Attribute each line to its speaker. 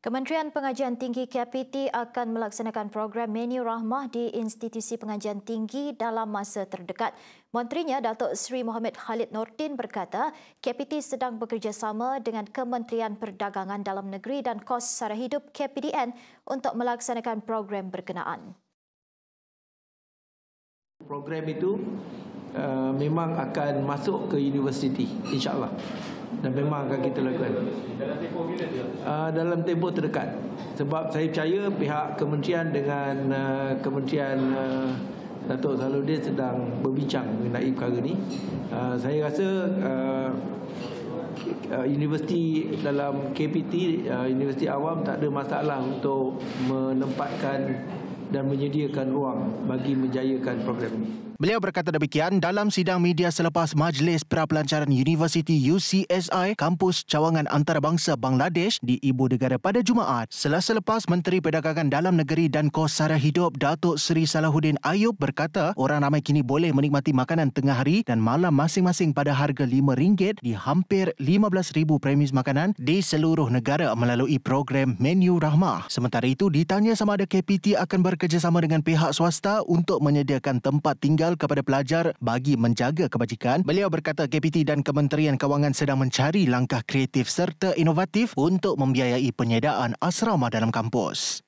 Speaker 1: Kementerian Pengajian Tinggi KPT akan melaksanakan program Menu Rahmah di institusi pengajian tinggi dalam masa terdekat. Menterinya Datuk Seri Mohamed Khalid Nordin berkata, KPT sedang bekerjasama dengan Kementerian Perdagangan Dalam Negeri dan Kos Sara Hidup KPDN untuk melaksanakan program berkenaan.
Speaker 2: Program itu uh, memang akan masuk ke universiti, insyaAllah. Dan memang akan kita lakukan. Ah, dalam tempoh terdekat sebab saya percaya pihak kementerian dengan uh, kementerian uh, Datuk Saluddin sedang berbincang mengenai perkara ini uh, saya rasa uh, universiti dalam KPT uh, universiti awam tak ada masalah untuk menempatkan dan menyediakan ruang bagi menjayakan program ini.
Speaker 3: Beliau berkata demikian dalam sidang media selepas Majlis Prapelancaran Universiti UCSI Kampus Cawangan Antarabangsa Bangladesh di Ibu Negara pada Jumaat. Selasa lepas, Menteri Perdagangan Dalam Negeri dan Kos Sara Hidup Datuk Seri Salahuddin Ayub berkata orang ramai kini boleh menikmati makanan tengah hari dan malam masing-masing pada harga RM5 di hampir 15,000 premis makanan di seluruh negara melalui program Menu Rahmah. Sementara itu, ditanya sama ada KPT akan ber bekerjasama dengan pihak swasta untuk menyediakan tempat tinggal kepada pelajar bagi menjaga kebajikan. Beliau berkata KPT dan Kementerian Kewangan sedang mencari langkah kreatif serta inovatif untuk membiayai penyediaan asrama dalam kampus.